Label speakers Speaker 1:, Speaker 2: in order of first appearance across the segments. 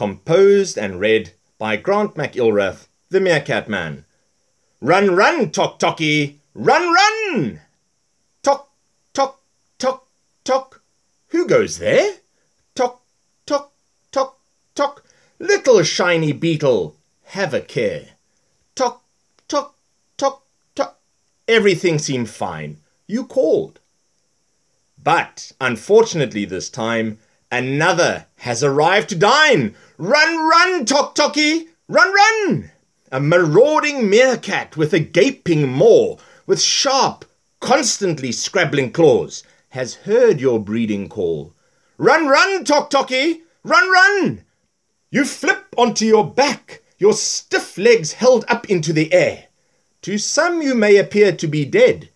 Speaker 1: composed and read by Grant McIlrath, the Meerkat Man.
Speaker 2: Run, run, Tok Toki! Run, run! Tok, tok, tok, tok. Who goes there? Tok, tok, tok, tok. Little shiny beetle, have a care. Tok, tok, tok, tok. Everything seemed fine. You called. But, unfortunately this time, Another has arrived to dine. Run, run, Tok Toki! Run, run! A marauding meerkat with a gaping maw, with sharp, constantly scrabbling claws, has heard your breeding call. Run, run, Tok Toki! Run, run! You flip onto your back, your stiff legs held up into the air. To some you may appear to be dead,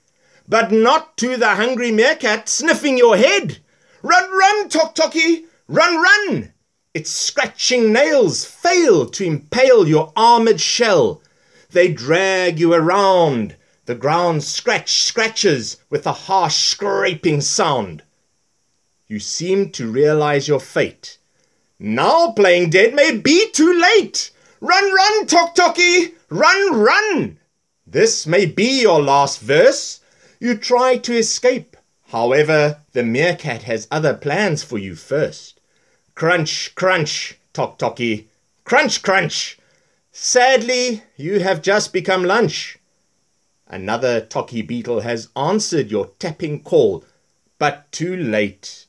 Speaker 2: but not to the hungry meerkat sniffing your head. Run, run, Tok Toki! Run, run! Its scratching nails fail to impale your armored shell. They drag you around. The ground scratch scratches with a harsh scraping sound. You seem to realize your fate. Now playing dead may be too late. Run, run, Tok Toki! Run, run! This may be your last verse. You try to escape, However, the meerkat has other plans for you first. Crunch, crunch, Tok Toki. Crunch, crunch! Sadly, you have just become lunch. Another Toki beetle has answered your tapping call, but too late.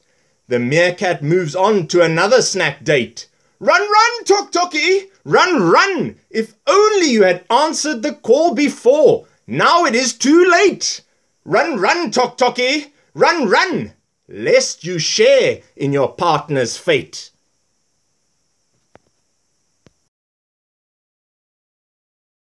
Speaker 2: The meerkat moves on to another snack date. Run, run, Tok Toki! Run, run! If only you had answered the call before! Now it is too late! Run, run, Tok Toki! Run,
Speaker 1: run, lest you share in your partner's fate.